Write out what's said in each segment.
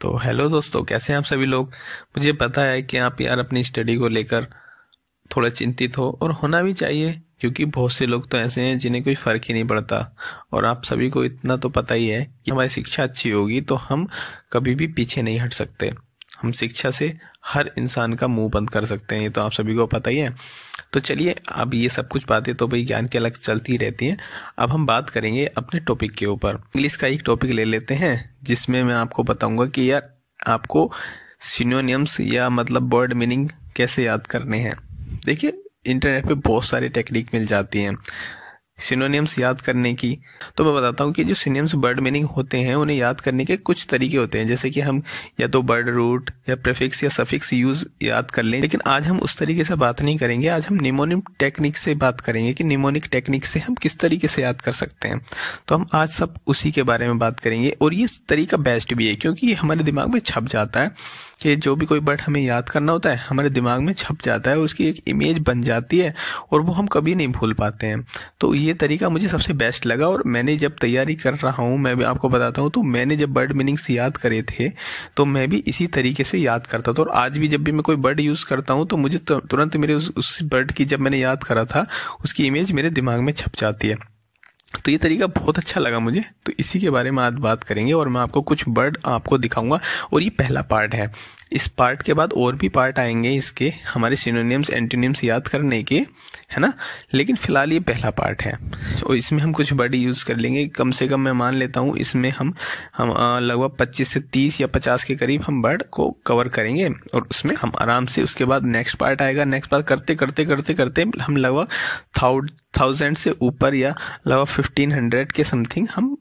तो हेलो दोस्तों कैसे हैं आप सभी लोग मुझे पता है कि आप यार अपनी स्टडी को लेकर थोड़ा चिंतित हो और होना भी चाहिए क्योंकि बहुत से लोग तो ऐसे हैं जिन्हें कोई फर्क ही नहीं पड़ता और आप सभी को इतना तो पता ही है कि हमारी शिक्षा अच्छी होगी तो हम कभी भी पीछे नहीं हट सकते हम शिक्षा से हर इंसान का मुंह बंद कर सकते हैं ये तो आप सभी को पता ही है तो चलिए अब ये सब कुछ बातें तो भाई ज्ञान के अलग चलती रहती हैं अब हम बात करेंगे अपने टॉपिक के ऊपर इंग्लिश का एक टॉपिक ले लेते हैं जिसमें मैं आपको बताऊंगा कि यार आपको सिनोनिम्स या मतलब वर्ड मीनिंग कैसे याद करने हैं देखिए इंटरनेट पे बहुत सारी टेक्निक मिल जाती हैं सिनोनिम्स याद करने की तो मैं बताता हूँ कि जो सिनोनिम्स बर्ड मीनिंग होते हैं उन्हें याद करने के कुछ तरीके होते हैं जैसे कि हम या तो बर्ड रूट या प्रेफिक्स या सफिक्स यूज याद कर लें लेकिन आज हम उस तरीके से बात नहीं करेंगे आज हम निमोनिम टेक्निक से बात करेंगे कि निमोनिक टेक्निक से हम किस तरीके से याद कर सकते हैं तो हम आज सब उसी के बारे में बात करेंगे और ये तरीका बेस्ट भी है क्योंकि ये हमारे दिमाग में छप जाता है कि जो भी कोई बर्ड हमें याद करना होता है हमारे दिमाग में छप जाता है उसकी एक इमेज बन जाती है और वो हम कभी नहीं भूल पाते हैं तो ये तरीका मुझे सबसे बेस्ट लगा और मैंने जब तैयारी कर रहा हूँ मैं भी आपको बताता हूँ तो मैंने जब बर्ड मीनिंग्स याद करे थे तो मैं भी इसी तरीके से याद करता था और आज भी जब भी मैं कोई बर्ड यूज़ करता हूँ तो मुझे तुरंत मेरे उस बर्ड की जब मैंने याद करा था उसकी इमेज मेरे दिमाग में छप जाती है तो ये तरीका बहुत अच्छा लगा मुझे तो इसी के बारे में आज बात करेंगे और मैं आपको कुछ बर्ड आपको दिखाऊंगा और ये पहला पार्ट है इस पार्ट के बाद और भी पार्ट आएंगे इसके हमारे सिनोनियम्स एंटीनियम्स याद करने के है ना लेकिन फिलहाल ये पहला पार्ट है और इसमें हम कुछ बर्ड यूज़ कर लेंगे कम से कम मैं मान लेता हूँ इसमें हम हम लगभग पच्चीस से तीस या पचास के करीब हम बर्ड को कवर करेंगे और उसमें हम आराम से उसके बाद नेक्स्ट पार्ट आएगा नेक्स्ट पार्ट करते करते करते करते हम लगभग थाउजेंड से ऊपर या लगभग फिफ्टीन हंड्रेड के समथिंग हम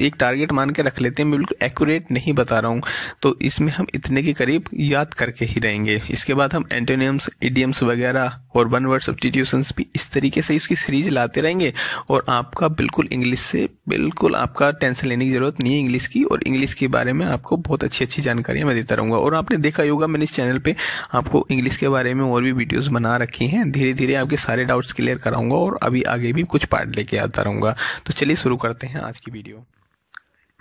एक टारगेट मान के रख लेते हैं मैं बिल्कुल एक्यूरेट नहीं बता रहा हूँ तो इसमें हम इतने के करीब याद करके ही रहेंगे इसके बाद हम एंटोनियम्स इडियम्स वगैरह और वन वर्ड सब्सटीट्यूशन भी इस तरीके से इसकी सीरीज लाते रहेंगे और आपका बिल्कुल इंग्लिश से बिल्कुल आपका टेंशन लेने की जरूरत नहीं है इंग्लिश की और इंग्लिश के बारे में आपको बहुत अच्छी अच्छी जानकारियां मैं देता रहूंगा और आपने देखा ही होगा मैंने इस चैनल पर आपको इंग्लिश के बारे में और भी वीडियोज़ बना रखी हैं धीरे धीरे आपके सारे डाउट्स क्लियर कराऊंगा और अभी आगे भी कुछ पार्ट लेके आता रहूंगा तो चलिए शुरू करते हैं आज की वीडियो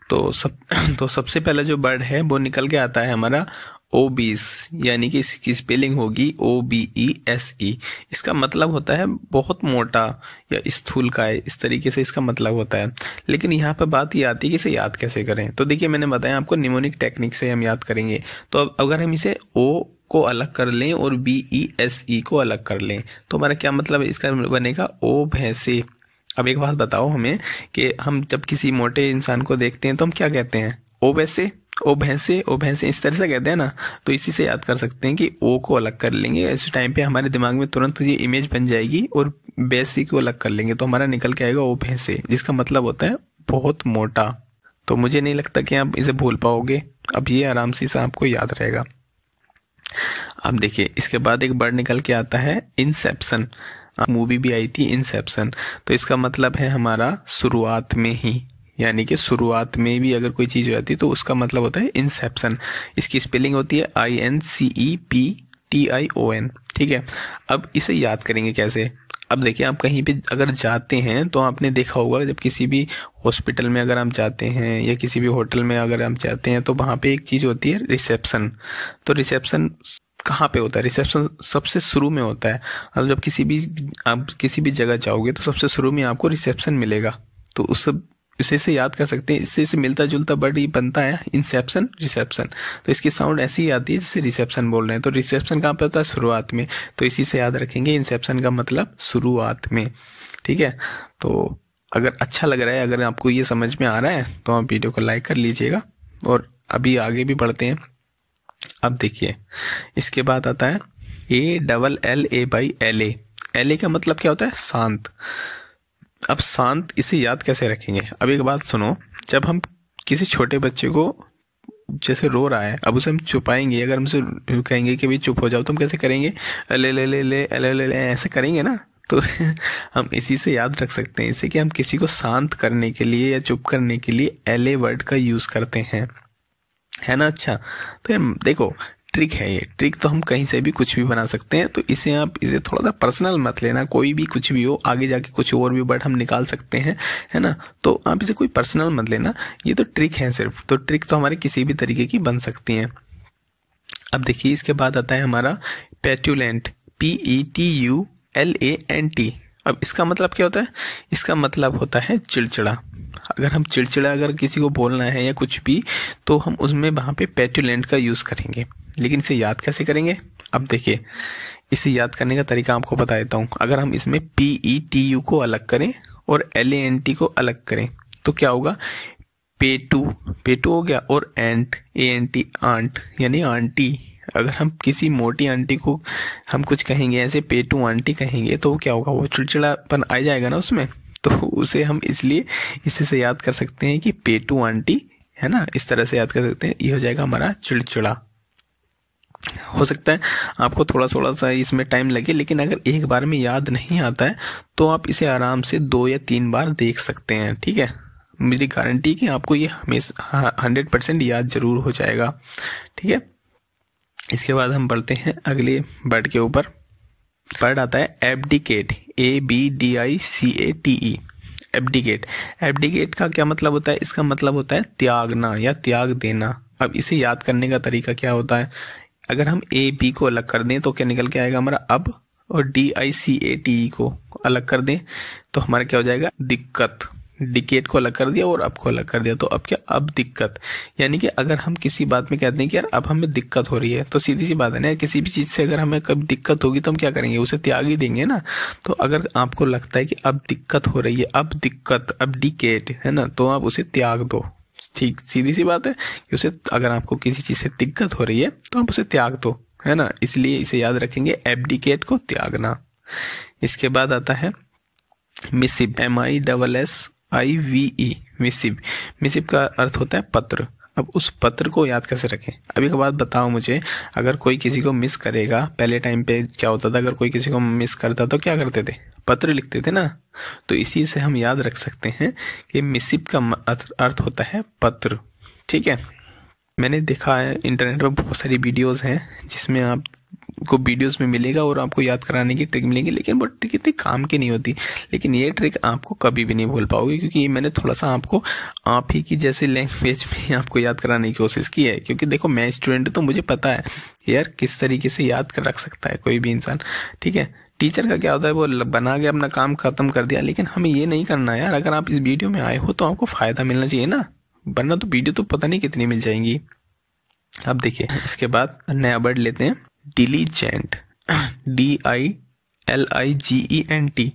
तो सब तो सबसे पहला जो वर्ड है वो निकल के आता है हमारा ओबीस यानी कि इसकी स्पेलिंग होगी O B E S E इसका मतलब होता है बहुत मोटा या स्थूल का है इस तरीके से इसका मतलब होता है लेकिन यहाँ पर बात ये आती है कि इसे याद कैसे करें तो देखिए मैंने बताया आपको निमोनिक टेक्निक से हम याद करेंगे तो अब अगर हम इसे ओ को अलग कर लें और बी ई एस ई को अलग कर लें तो हमारा क्या मतलब है इसका बनेगा ओ भैंसे अब एक बात बताओ हमें कि हम जब किसी मोटे इंसान को देखते हैं तो हम क्या कहते हैं ओ वैसे ओ भैंसे ओ भैंसे इस तरह से कहते हैं ना तो इसी से याद कर सकते हैं कि ओ को अलग कर लेंगे इस टाइम पे हमारे दिमाग में तुरंत ये इमेज बन जाएगी और बेसी को अलग कर लेंगे तो हमारा निकल के आएगा ओ भैंसे जिसका मतलब होता है बहुत मोटा तो मुझे नहीं लगता कि आप इसे भूल पाओगे अब ये आराम से आपको याद रहेगा अब देखिए इसके बाद एक बर्ड निकल के आता है इंसेप्शन मूवी भी आई थी इंसेप्शन तो इसका मतलब है हमारा शुरुआत में ही यानी कि शुरुआत में भी अगर कोई चीज़ हो जाती है तो उसका मतलब होता है इंसेप्शन इसकी स्पेलिंग होती है I N C E P T I O N ठीक है अब इसे याद करेंगे कैसे अब देखिए आप कहीं भी अगर जाते हैं तो आपने देखा होगा जब किसी भी हॉस्पिटल में अगर हम जाते हैं या किसी भी होटल में अगर हम जाते हैं तो वहाँ पे एक चीज़ होती है रिसेप्शन तो रिसेप्शन कहाँ पे होता है रिसेप्शन सबसे शुरू में होता है मतलब जब किसी भी आप किसी भी जगह जाओगे तो सबसे शुरू में आपको रिसेप्शन मिलेगा तो उस इसे से याद कर सकते हैं इससे इसे मिलता जुलता बर्ड ये बनता है इंसेप्शन रिसेप्शन तो इसकी साउंड ऐसी ही आती है जिसे रिसेप्शन बोल रहे हैं तो रिसेप्शन कहाँ पे होता है शुरुआत में तो इसी से याद रखेंगे इंसेप्शन का मतलब शुरुआत में ठीक है तो अगर अच्छा लग रहा है अगर आपको ये समझ में आ रहा है तो आप वीडियो को लाइक कर लीजिएगा और अभी आगे भी बढ़ते हैं अब देखिए इसके बाद आता है A double L A Y L A L A का मतलब क्या होता है शांत अब शांत इसे याद कैसे रखेंगे अब एक बात सुनो जब हम किसी छोटे बच्चे को जैसे रो रहा है अब उसे हम छुपाएंगे अगर हमसे कहेंगे कि भाई चुप हो जाओ तो हम कैसे करेंगे अले ले ले ले अले ले ले ऐसे करेंगे ना तो हम इसी से याद रख सकते हैं इसे कि हम किसी को शांत करने के लिए या चुप करने के लिए एले वर्ड का यूज़ करते हैं है ना अच्छा तो यार देखो ट्रिक है ये ट्रिक तो हम कहीं से भी कुछ भी बना सकते हैं तो इसे आप इसे थोड़ा सा पर्सनल मत लेना कोई भी कुछ भी हो आगे जाके कुछ और भी वर्ड हम निकाल सकते हैं है ना तो आप इसे कोई पर्सनल मत लेना ये तो ट्रिक है सिर्फ तो ट्रिक तो हमारे किसी भी तरीके की बन सकती है अब देखिए इसके बाद आता है हमारा petulant P E T U L A N T अब इसका मतलब क्या होता है इसका मतलब होता है चिड़चिड़ा अगर हम चिड़चिड़ा अगर किसी को बोलना है या कुछ भी तो हम उसमें वहाँ पे पेट्यूलेंट का यूज़ करेंगे लेकिन इसे याद कैसे करेंगे अब देखिए इसे याद करने का तरीका आपको बता देता हूँ अगर हम इसमें पी ई टी यू को अलग करें और एल ए एन टी को अलग करें तो क्या होगा पेटू पेटू e e हो गया और ant A N T aunt यानी आंटी अगर हम किसी मोटी आंटी को हम कुछ कहेंगे ऐसे पेटू आंटी e कहेंगे तो क्या होगा वो चिड़चिड़ापन आ जाएगा ना उसमें तो उसे हम इसलिए इसी से याद कर सकते हैं कि पेटू आंटी है ना इस तरह से याद कर सकते हैं ये हो जाएगा हमारा चिड़चिड़ा हो सकता है आपको थोड़ा थोड़ा सा इसमें टाइम लगे लेकिन अगर एक बार में याद नहीं आता है तो आप इसे आराम से दो या तीन बार देख सकते हैं ठीक है मेरी गारंटी कि आपको ये हमेशा हाँ, हंड्रेड परसेंट याद जरूर हो जाएगा ठीक है इसके बाद हम बढ़ते हैं अगले वर्ड के ऊपर वर्ड आता है abdicate A B D I C A T E abdicate abdicate का क्या मतलब होता है इसका मतलब होता है त्यागना या त्याग देना अब इसे याद करने का तरीका क्या होता है अगर हम ए बी को अलग कर दें तो क्या निकल के आएगा हमारा अब और D I C A T ई को अलग कर दें तो हमारा क्या हो जाएगा दिक्कत डिकेट को अलग कर दिया और अब को अलग कर दिया तो अब क्या अब दिक्कत यानी कि अगर हम किसी बात में कहते हैं कि यार अब हमें दिक्कत हो रही है तो सीधी सी बात है ना किसी भी चीज़ से अगर हमें कभी दिक्कत होगी तो हम क्या करेंगे उसे त्याग ही देंगे ना तो अगर आपको लगता है कि अब दिक्कत हो रही है अब दिक्कत अब डिकेट है ना तो आप उसे त्याग दो ठीक सीधी सी बात है कि उसे अगर आपको किसी चीज़ से दिक्कत हो रही है तो आप उसे त्याग दो है ना इसलिए इसे याद रखेंगे एबडिकेट को त्यागना इसके बाद आता है missive M I double S I V E missive missive का अर्थ होता है पत्र अब उस पत्र को याद कैसे रखें अभी का बात बताओ मुझे अगर कोई किसी को मिस करेगा पहले टाइम पे क्या होता था अगर कोई किसी को मिस करता तो क्या करते थे पत्र लिखते थे ना तो इसी से हम याद रख सकते हैं कि मिसिप का अर्थ होता है पत्र ठीक है मैंने देखा है इंटरनेट पर बहुत सारी वीडियोस हैं जिसमें आप आपको वीडियोस में मिलेगा और आपको याद कराने की ट्रिक मिलेगी लेकिन वो ट्रिक इतनी काम की नहीं होती लेकिन ये ट्रिक आपको कभी भी नहीं भूल पाओगे क्योंकि ये मैंने थोड़ा सा आपको आप ही की जैसे लैंग्वेज में आपको याद कराने की कोशिश की है क्योंकि देखो मैं स्टूडेंट तो मुझे पता है यार किस तरीके से याद कर रख सकता है कोई भी इंसान ठीक है टीचर का क्या होता है वो बना के अपना काम खत्म कर दिया लेकिन हमें ये नहीं करना यार अगर आप इस वीडियो में आए हो तो आपको फायदा मिलना चाहिए ना वरना तो वीडियो तो पता नहीं कितनी मिल जाएंगी अब देखिए इसके बाद नया वर्ड लेते हैं diligent D I L I G E N T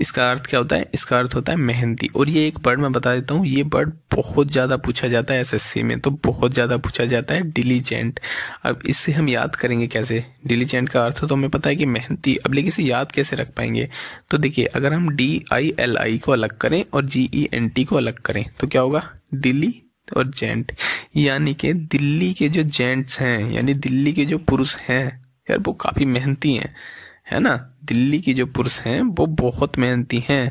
इसका अर्थ क्या होता है इसका अर्थ होता है मेहनती और ये एक बर्ड मैं बता देता हूँ ये वर्ड बहुत ज़्यादा पूछा जाता है एसएससी में तो बहुत ज़्यादा पूछा जाता है डिलीजेंट अब इससे हम याद करेंगे कैसे डिलीजेंट का अर्थ तो हमें पता है कि मेहनती अब लेकिन इसे याद कैसे रख पाएंगे तो देखिए अगर हम डी आई एल आई को अलग करें और जी ई एन टी को अलग करें तो क्या होगा डिली और जेंट यानी कि दिल्ली के जो जेंट्स हैं यानी दिल्ली के जो पुरुष हैं यार वो काफ़ी मेहनती हैं है ना दिल्ली के जो पुरुष हैं वो बहुत मेहनती हैं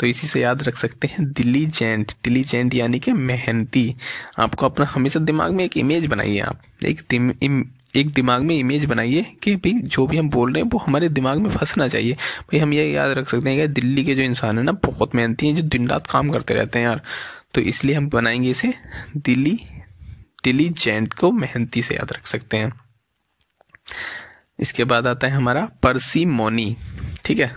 तो इसी से याद रख सकते हैं दिल्ली जेंट दिल्ली जेंट यानी कि मेहनती आपको अपना हमेशा दिमाग में एक इमेज बनाइए आप एक दिम, इम, एक दिमाग में इमेज बनाइए कि भाई जो भी हम बोल रहे हैं वो हमारे दिमाग में फंसना चाहिए भाई हम ये याद रख सकते हैं कि दिल्ली के जो इंसान है ना बहुत मेहनती हैं जो दिन रात काम करते रहते हैं यार तो इसलिए हम बनाएंगे इसे दिल्ली डिलीजेंट को मेहनती से याद रख सकते हैं इसके बाद आता है हमारा परसीमोनी ठीक है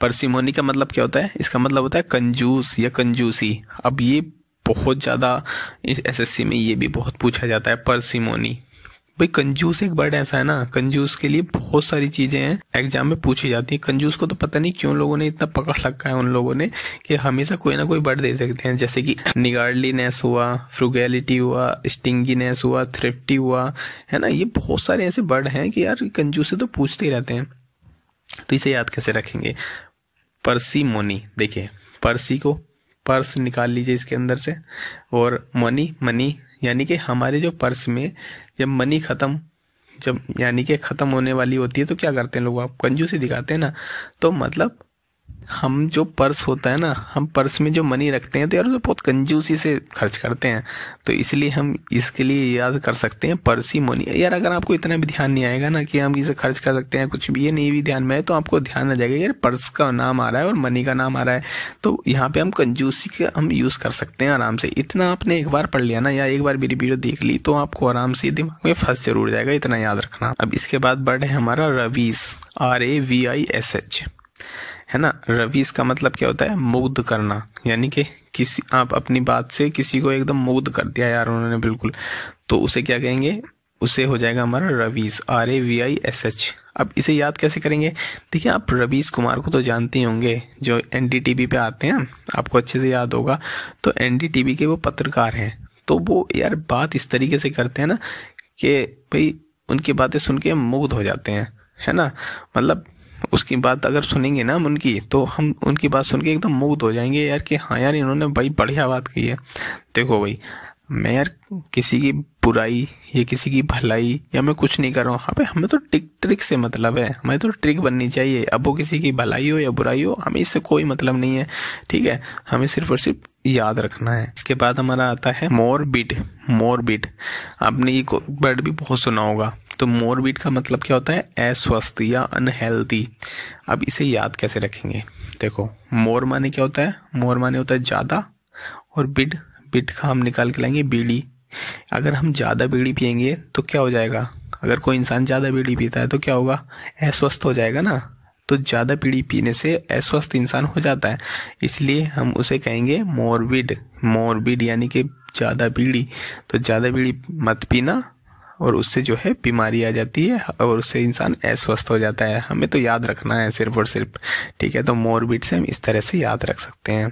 परसीमोनी का मतलब क्या होता है इसका मतलब होता है कंजूस या कंजूसी अब ये बहुत ज़्यादा एसएससी में ये भी बहुत पूछा जाता है परसीमोनी भाई कंजूस एक वर्ड ऐसा है ना कंजूस के लिए बहुत सारी चीजें हैं एग्जाम में पूछी जाती है कंजूस को तो पता नहीं क्यों लोगों ने इतना पकड़ रखा है उन लोगों ने कि हमेशा कोई ना कोई वर्ड दे सकते हैं जैसे कि निगार्डलीनेस हुआ फ्रुगेलिटी हुआ स्टिंगीनेस हुआ थ्रिफ्टी हुआ है ना ये बहुत सारे ऐसे वर्ड हैं कि यार कंजूस से तो पूछते ही रहते हैं तो इसे याद कैसे रखेंगे परसी मोनी देखिए परसी को पर्स निकाल लीजिए इसके अंदर से और मनी मनी यानी कि हमारे जो पर्स में जब मनी ख़त्म जब यानी कि ख़त्म होने वाली होती है तो क्या करते हैं लोग आप कंजूसी दिखाते हैं ना तो मतलब हम जो पर्स होता है ना हम पर्स में जो मनी रखते हैं तो यार बहुत कंजूसी से खर्च करते हैं तो इसलिए हम इसके लिए याद कर सकते हैं पर्स ही मनी यार अगर आपको इतना भी ध्यान नहीं आएगा ना कि हम इसे खर्च कर सकते हैं कुछ भी ये नहीं भी ध्यान में आए तो आपको ध्यान आ जाएगा यार पर्स का नाम आ रहा है और मनी का नाम आ रहा है तो यहाँ पे हम कंजूसी का हम यूज़ कर सकते हैं आराम से इतना आपने एक बार पढ़ लिया ना या एक बार मेरी वीडियो देख ली तो आपको आराम से दिमाग में फंस जरूर जाएगा इतना याद रखना अब इसके बाद बर्ड है हमारा ravish R A V I S H है ना रवीस का मतलब क्या होता है मुग्ध करना यानी कि किसी आप अपनी बात से किसी को एकदम मुग्ध कर दिया यार उन्होंने बिल्कुल तो उसे क्या कहेंगे उसे हो जाएगा हमारा ravish R A V I S H अब इसे याद कैसे करेंगे देखिए आप रवीश कुमार को तो जानते ही होंगे जो एन पे आते हैं आपको अच्छे से याद होगा तो एन के वो पत्रकार हैं तो वो यार बात इस तरीके से करते हैं ना कि भाई उनकी बातें सुन के मुग्ध हो जाते हैं है ना मतलब उसकी बात अगर सुनेंगे ना हम उनकी तो हम उनकी बात सुन के एकदम मुग्ध हो जाएंगे यार कि हाँ यार इन्होंने भाई बढ़िया बात की है देखो भाई मैं यार किसी की बुराई या किसी की भलाई या मैं कुछ नहीं कर रहा हूँ अबे हमें तो ट्रिक ट्रिक से मतलब है हमें तो ट्रिक बननी चाहिए अब वो किसी की भलाई हो या बुराई हो हमें इससे कोई मतलब नहीं है ठीक है हमें सिर्फ और सिर्फ याद रखना है इसके बाद हमारा आता है मोर बिट मोर बिट आपने ये वर्ड भी बहुत सुना होगा तो मोरबिड का मतलब क्या होता है अस्वस्थ या अनहेल्दी अब इसे याद कैसे रखेंगे देखो मोर माने क्या होता है मोर माने होता है ज़्यादा और बिड बिड का हम निकाल के लाएंगे बीड़ी अगर हम ज़्यादा बीड़ी पियेंगे तो क्या हो जाएगा अगर कोई इंसान ज़्यादा बीड़ी पीता है तो क्या होगा अस्वस्थ हो जाएगा ना तो ज़्यादा पीड़ी पीने से अस्वस्थ इंसान हो जाता है इसलिए हम उसे कहेंगे मोरबिड मोरबिड यानी कि ज़्यादा बीड़ी तो ज़्यादा बीड़ी मत पीना और उससे जो है बीमारी आ जाती है और उससे इंसान अस्वस्थ हो जाता है हमें तो याद रखना है सिर्फ और सिर्फ ठीक है तो मोरबिट से हम इस तरह से याद रख सकते हैं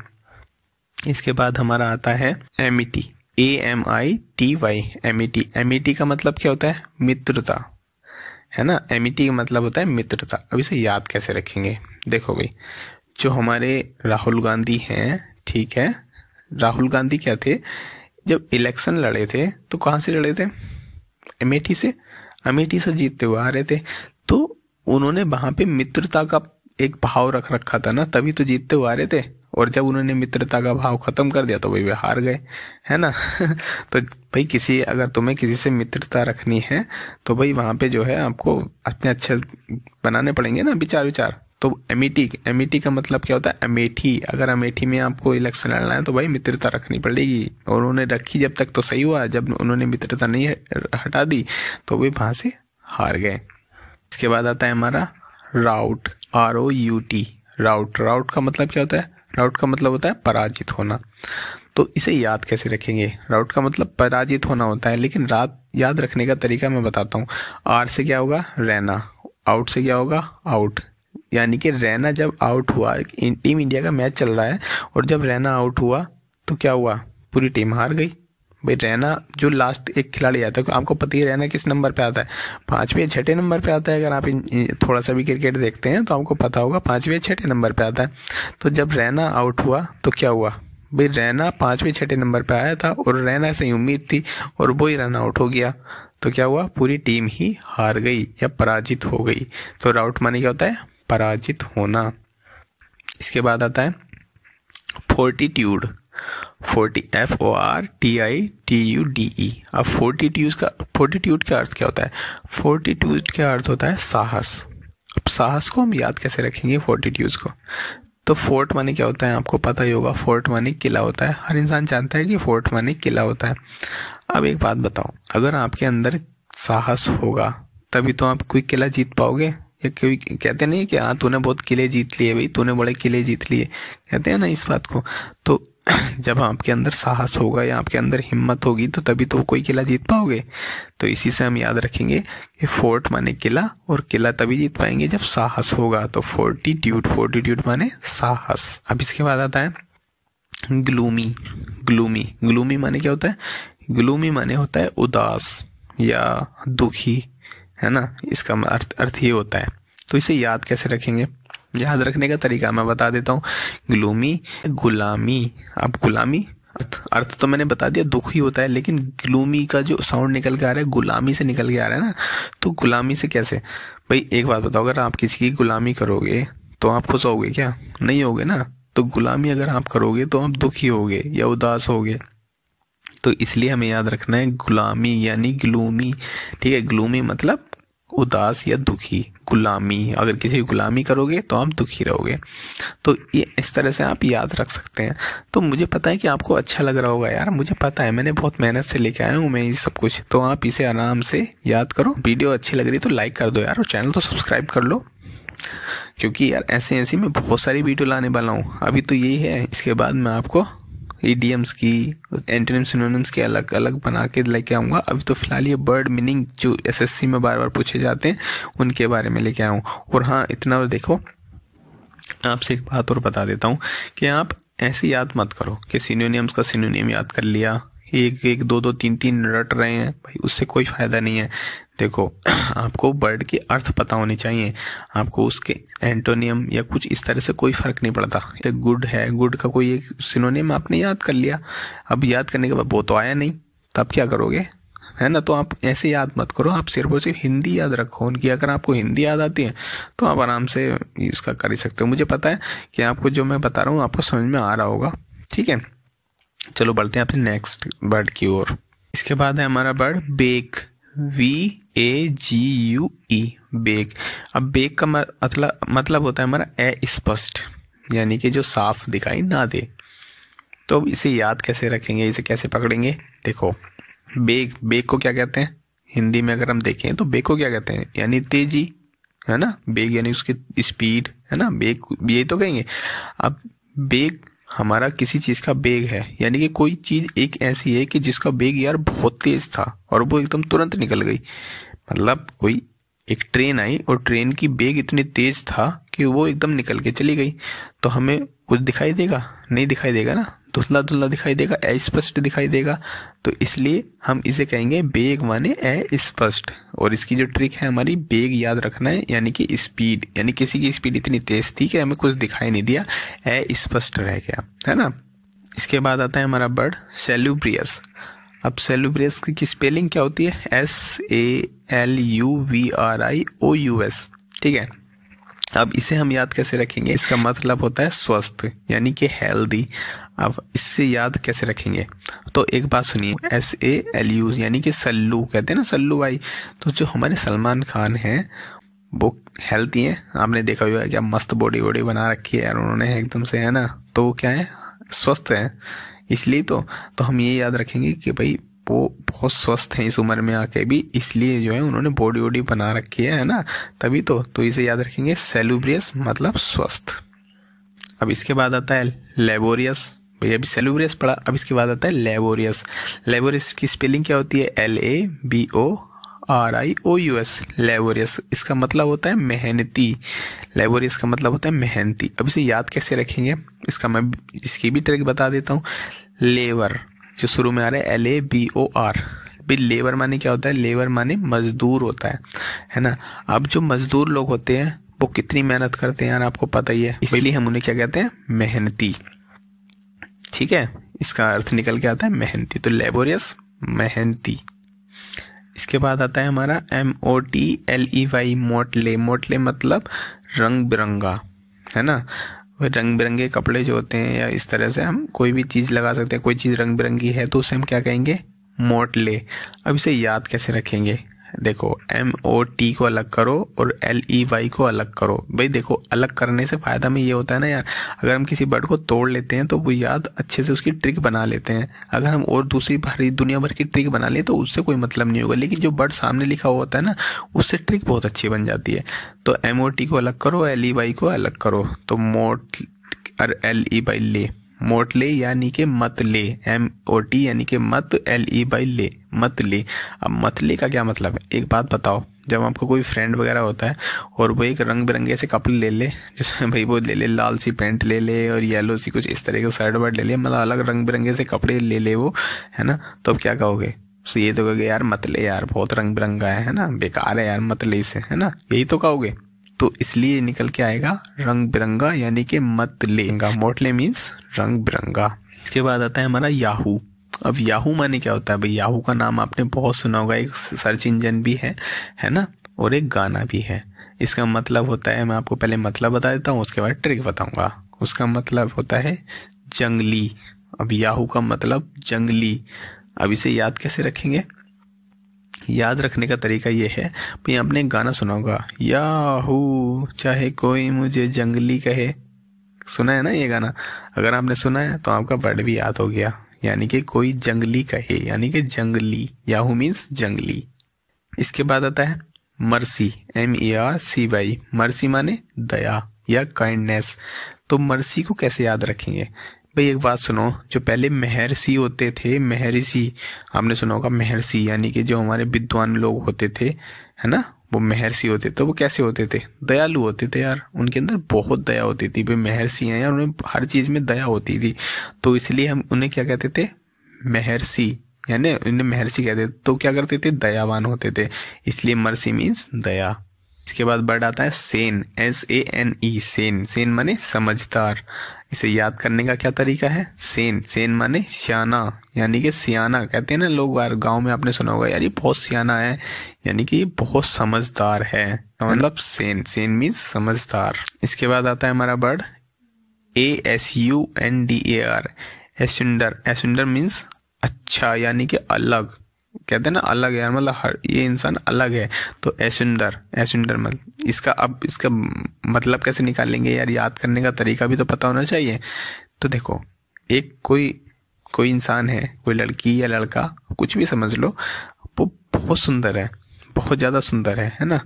इसके बाद हमारा आता है M T A M I T Y M M E T का मतलब क्या होता है मित्रता है ना टी e का मतलब होता है मित्रता अब इसे याद कैसे रखेंगे देखो भाई जो हमारे राहुल गांधी हैं ठीक है राहुल गांधी क्या थे जब इलेक्शन लड़े थे तो कहाँ से लड़े थे अमेठी से अमेठी से जीतते हुए आ रहे थे तो उन्होंने वहां पे मित्रता का एक भाव रख रखा था ना तभी तो जीतते हुए आ रहे थे और जब उन्होंने मित्रता का भाव खत्म कर दिया तो भाई वे हार गए है ना तो भाई किसी अगर तुम्हें किसी से मित्रता रखनी है तो भाई वहां पे जो है आपको अपने अच्छे बनाने पड़ेंगे ना विचार विचार तो अमेठी अमेठी e e का मतलब क्या होता है अमेठी e अगर अमेठी में आपको इलेक्शन लड़ना है तो भाई मित्रता रखनी पड़ेगी और उन्होंने रखी जब तक तो सही हुआ जब उन्होंने मित्रता नहीं हटा दी तो वे वहां से हार गए इसके बाद आता है हमारा rout R O U T rout rout का मतलब क्या होता है राउट का मतलब होता है पराजित होना तो इसे याद कैसे रखेंगे राउट का मतलब पराजित होना होता है लेकिन रात याद रखने का तरीका मैं बताता हूँ आर से क्या होगा रहना आउट से क्या होगा आउट यानी कि रैना जब आउट हुआ टीम इंडिया का मैच चल रहा है और जब रैना आउट हुआ तो क्या हुआ पूरी टीम हार गई भाई रैना जो लास्ट एक खिलाड़ी आता है आपको पता ही रैना किस नंबर पे आता है पाँचवें छठे नंबर पे आता है अगर आप थोड़ा सा भी क्रिकेट देखते हैं तो आपको पता होगा पाँचवें छठे नंबर पे आता है तो जब रैना आउट हुआ तो क्या हुआ भाई रैना पाँचवें छठे नंबर पे आया था और रैना से उम्मीद थी और वो ही रन आउट हो गया तो क्या हुआ पूरी टीम ही हार गई या पराजित हो गई तो राउट माने क्या होता है पराजित होना इसके बाद आता है fortitude forty F O R T I T U D E अब फोर्टीट्यूड का फोर्टीट्यूड का अर्थ क्या होता है फोर्टीट्यूड का अर्थ होता है साहस अब साहस को हम याद कैसे रखेंगे फोर्टीट्यूड को तो फोर्ट मनी क्या होता है आपको पता ही होगा फोर्ट मनी किला होता है हर इंसान जानता है कि फोर्ट मनी किला होता है अब एक बात बताओ अगर आपके अंदर साहस होगा तभी तो आप कोई किला जीत पाओगे कोई कहते नहीं कि हाँ तूने बहुत किले जीत लिए भाई तूने बड़े किले जीत लिए कहते हैं ना इस बात को तो जब आपके अंदर साहस होगा या आपके अंदर हिम्मत होगी तो तभी तो कोई किला जीत पाओगे तो इसी से हम याद रखेंगे कि फोर्ट माने किला और किला तभी जीत पाएंगे जब साहस होगा तो फोर्टीट्यूड फोर्टीट्यूड माने साहस अब इसके बाद आता है ग्लूमी ग्लूमी ग्लूमी माने क्या होता है ग्लूमी माने होता है उदास या दुखी है ना इसका अर्थ अर्थ ये होता है तो इसे याद कैसे रखेंगे याद रखने का तरीका मैं बता देता हूँ ग्लूमी गुलामी अब गुलामी अर्थ अर्थ तो मैंने बता दिया दुख ही होता है लेकिन ग्लूमी का जो साउंड निकल के आ रहा है गुलामी से निकल के आ रहा है ना तो गुलामी से कैसे भाई एक बात बताओ अगर आप किसी की गुलामी करोगे तो आप खुश होगे क्या नहीं होगे ना तो गुलामी अगर आप करोगे तो आप दुखी होगे या उदास होगे तो इसलिए हमें याद रखना है गुलामी यानी ग्लूमी ठीक है ग्लूमी मतलब उदास या दुखी गुलामी अगर किसी की गुलामी करोगे तो आप दुखी रहोगे तो ये इस तरह से आप याद रख सकते हैं तो मुझे पता है कि आपको अच्छा लग रहा होगा यार मुझे पता है मैंने बहुत मेहनत से लेके आया हूँ मैं ये सब कुछ तो आप इसे आराम से याद करो वीडियो अच्छी लग रही तो लाइक कर दो यार और चैनल तो सब्सक्राइब कर लो क्योंकि यार ऐसे ऐसे मैं बहुत सारी वीडियो लाने वाला हूँ अभी तो यही है इसके बाद मैं आपको ईडीएम्स की एंटोनिम सिनोनिम्स की अलग अलग बना के लेके आऊँगा अभी तो फिलहाल ये बर्ड मीनिंग जो एसएससी में बार बार पूछे जाते हैं उनके बारे में लेके आऊँ और हाँ इतना और देखो आपसे एक बात और बता देता हूँ कि आप ऐसे याद मत करो कि सिनोनियम्स का सिनोनियम याद कर लिया एक एक दो दो तीन तीन रट रहे हैं भाई उससे कोई फ़ायदा नहीं है देखो आपको वर्ड के अर्थ पता होने चाहिए आपको उसके एंटोनियम या कुछ इस तरह से कोई फर्क नहीं पड़ता तो गुड है गुड का कोई एक सिनोनियम आपने याद कर लिया अब याद करने के बाद वो तो आया नहीं तब तो क्या करोगे है ना तो आप ऐसे याद मत करो आप सिर्फ और सिर्फ हिंदी याद रखो उनकी अगर आपको हिंदी याद आती है तो आप आराम से इसका कर ही सकते हो मुझे पता है कि आपको जो मैं बता रहा हूँ आपको समझ में आ रहा होगा ठीक है चलो बढ़ते हैं अपने नेक्स्ट बर्ड की ओर इसके बाद है हमारा bird bake V A ji you E bag अब बेग का मतलब मतलब होता है हमारा अस्पष्ट यानी कि जो साफ दिखाई ना दे तो अब इसे याद कैसे रखेंगे इसे कैसे पकड़ेंगे देखो बेग बेग को क्या कहते हैं हिंदी में अगर हम देखें तो बेग को क्या कहते हैं यानी तेजी है ना बेग यानी उसकी स्पीड है ना बेग यही तो कहेंगे अब बेग हमारा किसी चीज का बेग है यानी कि कोई चीज एक ऐसी है कि जिसका बेग यार बहुत तेज था और वो एकदम तुरंत निकल गई मतलब कोई एक ट्रेन आई और ट्रेन की बेग इतनी तेज था कि वो एकदम निकल के चली गई तो हमें कुछ दिखाई देगा नहीं दिखाई देगा ना धुंधला धुंधला दिखाई देगा अस्पष्ट दिखाई देगा तो इसलिए हम इसे कहेंगे बेग माने अस्पष्ट और इसकी जो ट्रिक है हमारी बेग याद रखना है यानी कि स्पीड यानी किसी की स्पीड इतनी तेज थी कि हमें कुछ दिखाई नहीं दिया अस्पष्ट रह गया है ना इसके बाद आता है हमारा वर्ड सेल्यूब्रियस अब सेल्यूब्रियस की स्पेलिंग क्या होती है S A L U V R I O U S ठीक है अब इसे हम याद कैसे रखेंगे इसका मतलब होता है स्वस्थ यानी कि हेल्दी अब इससे याद कैसे रखेंगे तो एक बात सुनिए एस ए एल यू यानी कि सल्लू कहते हैं ना सल्लू भाई तो जो हमारे सलमान खान हैं वो हेल्थी हैं आपने देखा हुआ है क्या मस्त बॉडी वॉडी बना रखी है यार उन्होंने एकदम से है ना तो क्या है स्वस्थ है इसलिए तो तो हम ये याद रखेंगे कि भाई वो बहुत स्वस्थ हैं इस उम्र में आके भी इसलिए जो है उन्होंने बॉडी वॉडी बना रखी है ना तभी तो तो इसे याद रखेंगे सेलुब्रियस मतलब स्वस्थ अब इसके बाद आता है लेबोरियस भैया अभी सेलुब्रियस पढ़ा अब इसके बाद आता है लेबोरियस लेबोरियस की स्पेलिंग क्या होती है L A B O R I O U S laborious इसका मतलब होता है मेहनती लेबोरियस का मतलब होता है मेहनती अब इसे याद कैसे रखेंगे इसका मैं इसकी भी ट्रिक बता देता हूँ लेबर जो शुरू में आ रहा है L A B O R भी लेबर माने क्या होता है लेबर माने मजदूर होता है है ना अब जो मजदूर लोग होते हैं वो कितनी मेहनत करते हैं यार आपको पता ही है इसलिए हम उन्हें क्या कहते हैं मेहनती ठीक है इसका अर्थ निकल के आता है मेहनती तो लेबोरियस मेहनती इसके बाद आता है हमारा M O T L E Y motley motley मतलब रंग बिरंगा है ना रंग बिरंगे कपड़े जो होते हैं या इस तरह से हम कोई भी चीज़ लगा सकते हैं कोई चीज़ रंग बिरंगी है तो उसे हम क्या कहेंगे मोटले अब इसे याद कैसे रखेंगे देखो एम ओ टी को अलग करो और एल ई वाई को अलग करो भाई देखो अलग करने से फायदा में ये होता है ना यार अगर हम किसी बर्ड को तोड़ लेते हैं तो वो याद अच्छे से उसकी ट्रिक बना लेते हैं अगर हम और दूसरी भरी दुनिया भर की ट्रिक बना लें तो उससे कोई मतलब नहीं होगा लेकिन जो बर्ड सामने लिखा हुआ होता है ना उससे ट्रिक बहुत अच्छी बन जाती है तो एम ओ टी को अलग करो एल ई वाई को अलग करो तो मोट और एल ई वाई ले मोटले यानी के मतले एम ओ टी यानी के मत एल ई बाई ले मतले e अब मतले का क्या मतलब है एक बात बताओ जब आपको कोई फ्रेंड वगैरह होता है और वो एक रंग बिरंगे से कपड़े ले ले जिसमें भाई वो ले ले लाल सी पैंट ले ले और येलो सी कुछ इस तरह के शर्ट वर्ट ले ले मतलब अलग रंग बिरंगे से कपड़े ले ले वो है ना तो अब क्या कहोगे सो तो ये तो कहोगे यार मतले यार बहुत रंग बिरंगा है, है ना बेकार है यार मतले से है ना यही तो कहोगे तो इसलिए निकल के आएगा रंग बिरंगा यानी कि मत लेगा मोटले मीन्स रंग बिरंगा इसके बाद आता है हमारा याहू अब याहू माने क्या होता है भाई याहू का नाम आपने बहुत सुना होगा एक सर्च इंजन भी है है ना और एक गाना भी है इसका मतलब होता है मैं आपको पहले मतलब बता देता हूँ उसके बाद ट्रिक बताऊंगा उसका मतलब होता है जंगली अब याहू का मतलब जंगली अब इसे याद कैसे रखेंगे याद रखने का तरीका ये है मैं आपने एक गाना सुनाऊंगा याहू चाहे कोई मुझे जंगली कहे सुना है ना ये गाना अगर आपने सुना है तो आपका बर्ड भी याद हो गया यानी कि कोई जंगली कहे यानी कि जंगली याहू मीन्स जंगली इसके बाद आता है mercy M E R C Y mercy माने दया या काइंडनेस तो मर्सी को कैसे याद रखेंगे भाई एक बात सुनो जो पहले महर्षि होते थे महर्षि आपने सुना होगा महर्षि यानी कि जो हमारे विद्वान लोग होते थे है ना वो महर्षि होते तो वो कैसे होते थे दयालु होते थे यार उनके अंदर बहुत दया होती थी भाई महर्षि हैं यार उन्हें हर चीज़ में दया होती थी तो इसलिए हम उन्हें क्या कहते थे महर्षि यानी उन्हें महर्षि कहते थे तो क्या करते थे दयावान होते थे इसलिए मर्सी मीन्स दया इसके बाद बर्ड आता है sane S A N E sane sane माने समझदार इसे याद करने का क्या तरीका है सेन सेन माने सियाना यानी कि सियाना कहते हैं ना लोग गांव में आपने सुना होगा यार ये बहुत सियाना है यानी कि ये बहुत समझदार है मतलब सेन सेन मीन्स समझदार इसके बाद आता है हमारा word A S U N D A R asunder asunder means अच्छा यानी कि अलग कहते हैं ना अलग है यार मतलब हर ये इंसान अलग है तो एसुंदर एसुंदर मतलब इसका अब इसका मतलब कैसे निकालेंगे यार याद करने का तरीका भी तो पता होना चाहिए तो देखो एक कोई कोई इंसान है कोई लड़की या लड़का कुछ भी समझ लो वो बहुत सुंदर है बहुत ज़्यादा सुंदर है है ना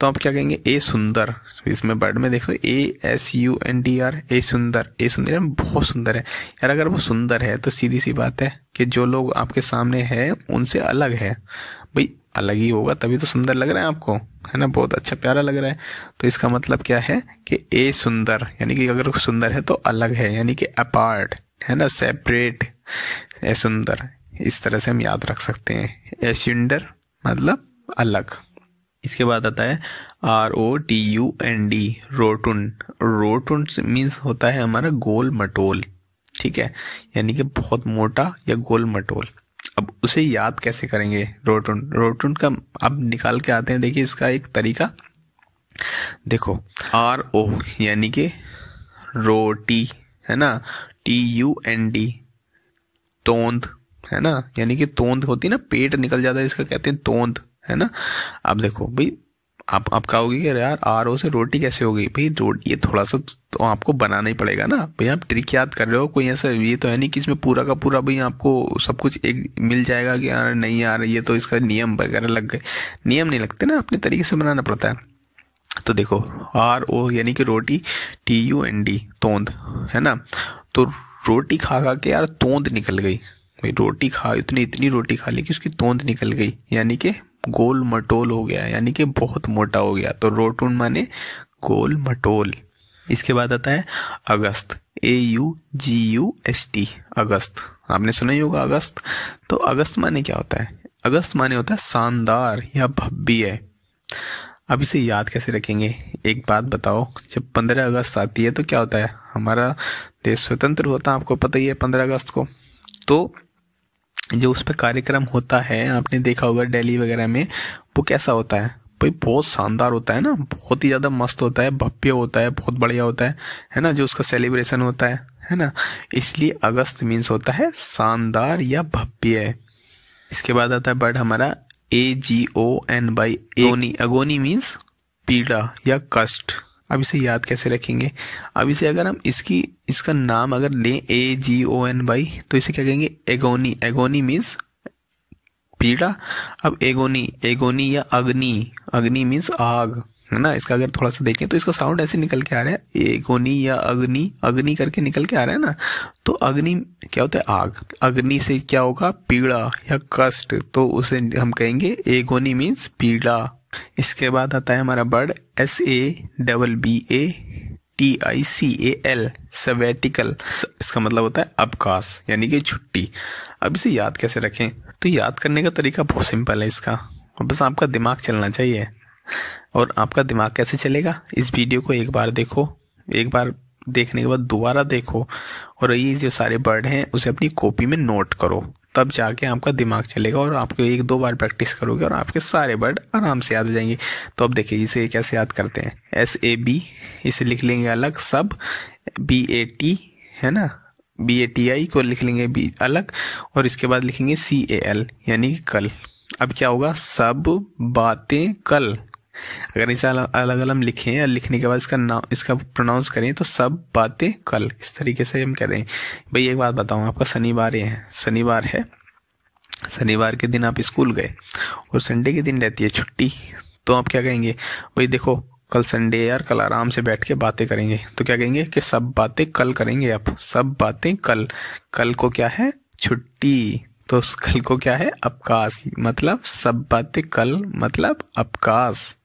तो आप क्या कहेंगे ए सुंदर इसमें बर्ड में देखो A S U N D R A सुंदर ए सुंदर बहुत सुंदर है यार अगर वो सुंदर है तो सीधी सी बात है कि जो लोग आपके सामने है उनसे अलग है भाई अलग ही होगा तभी तो सुंदर लग रहा है आपको है ना बहुत अच्छा प्यारा लग रहा है तो इसका मतलब क्या है कि ए सुंदर यानी कि अगर सुंदर है तो अलग है यानी कि अपार्ट है ना सेपरेट ए सुंदर इस तरह से हम याद रख सकते हैं एसुंडर मतलब अलग इसके बाद आता है R O T U N D rotund rotund means होता है हमारा गोल मटोल ठीक है यानी कि बहुत मोटा या गोल मटोल अब उसे याद कैसे करेंगे रोटून रोटून का अब निकाल के आते हैं देखिए इसका एक तरीका देखो आर ओ यानी कि रोटी है ना टी यू एन डी तोंद है ना यानी कि तोंद होती है ना पेट निकल जाता है इसका कहते हैं तोंद है ना अब देखो भाई आप आप कहोगे कि यार आर ओ से रोटी कैसे हो गई भाई रोटी ये थोड़ा सा तो आपको बनाना ही पड़ेगा ना भाई आप ट्रिक याद कर रहे हो कोई ऐसा ये तो है नहीं कि इसमें पूरा का पूरा भाई आपको सब कुछ एक मिल जाएगा कि यार नहीं यार ये तो इसका नियम वगैरह लग गए नियम नहीं लगते ना अपने तरीके से बनाना पड़ता है तो देखो आर ओ यानी कि रोटी टी यू एन डी तोंद है ना तो रोटी खा खा के यार तोंद निकल गई भाई रोटी खा इतनी इतनी रोटी खा ली कि उसकी तोंद निकल गई यानी कि गोल मटोल हो गया यानी कि बहुत मोटा हो गया तो रोटून माने गोल मटोल इसके बाद आता है august A U G U S T august आपने सुना ही होगा अगस्त तो अगस्त माने क्या होता है अगस्त माने होता है शानदार या भव्य अब इसे याद कैसे रखेंगे एक बात बताओ जब पंद्रह अगस्त आती है तो क्या होता है हमारा देश स्वतंत्र होता है आपको पता ही है पंद्रह अगस्त को तो जो उस पर कार्यक्रम होता है आपने देखा होगा दिल्ली वगैरह में वो कैसा होता है भाई बहुत शानदार होता है ना बहुत ही ज़्यादा मस्त होता है भव्य होता है बहुत बढ़िया होता है है ना जो उसका सेलिब्रेशन होता है है ना इसलिए अगस्त मीन्स होता है शानदार या भव्य इसके बाद आता है बर्ड हमारा A G O N Y agony agony means पीड़ा या कष्ट अब इसे याद कैसे रखेंगे अब इसे अगर हम इसकी इसका नाम अगर लें ए जी ओ एन वाई तो इसे क्या कहेंगे एगोनी एगोनी मीन्स पीड़ा अब एगोनी एगोनी या अग्नि अग्नि मीन्स आग है ना इसका अगर थोड़ा सा देखें तो इसका साउंड ऐसे निकल के आ रहा है एगोनी या अग्नि अग्नि करके निकल के आ रहा है ना तो अग्नि क्या होता है आग अग्नि से क्या होगा पीड़ा या कष्ट तो उसे हम कहेंगे एगोनी मीन्स पीड़ा इसके बाद आता है हमारा word S A double B A T I C A L sabbatical इसका मतलब होता है अवकाश यानी कि छुट्टी अब इसे याद कैसे रखें तो याद करने का तरीका बहुत सिंपल है इसका बस आपका दिमाग चलना चाहिए और आपका दिमाग कैसे चलेगा इस वीडियो को एक बार देखो एक बार देखने के बाद दोबारा देखो और ये जो सारे वर्ड हैं उसे अपनी कॉपी में नोट करो तब जाके आपका दिमाग चलेगा और आपको एक दो बार प्रैक्टिस करोगे और आपके सारे वर्ड आराम से याद हो जाएंगे तो अब देखिए इसे कैसे याद करते हैं एस ए बी इसे लिख लेंगे अलग सब बी ए टी है ना बी ए टी आई को लिख लेंगे बी अलग और इसके बाद लिखेंगे सी ए एल यानी कल अब क्या होगा सब बातें कल अगर इसे अलग अलग लिखें या लिखने के बाद इसका नाम इसका प्रोनाउंस करें तो सब बातें कल इस तरीके से हम कह रहे हैं भाई एक बात बताऊँ आपका शनिवार है शनिवार है शनिवार के दिन आप स्कूल गए और संडे के दिन रहती है छुट्टी तो आप क्या कहेंगे भाई देखो कल संडे यार कल आराम से बैठ के बातें करेंगे तो क्या कहेंगे कि सब बातें कल करेंगे आप सब बातें कल कल को क्या है छुट्टी तो कल को क्या है अवकाश मतलब सब बातें कल मतलब अवकाश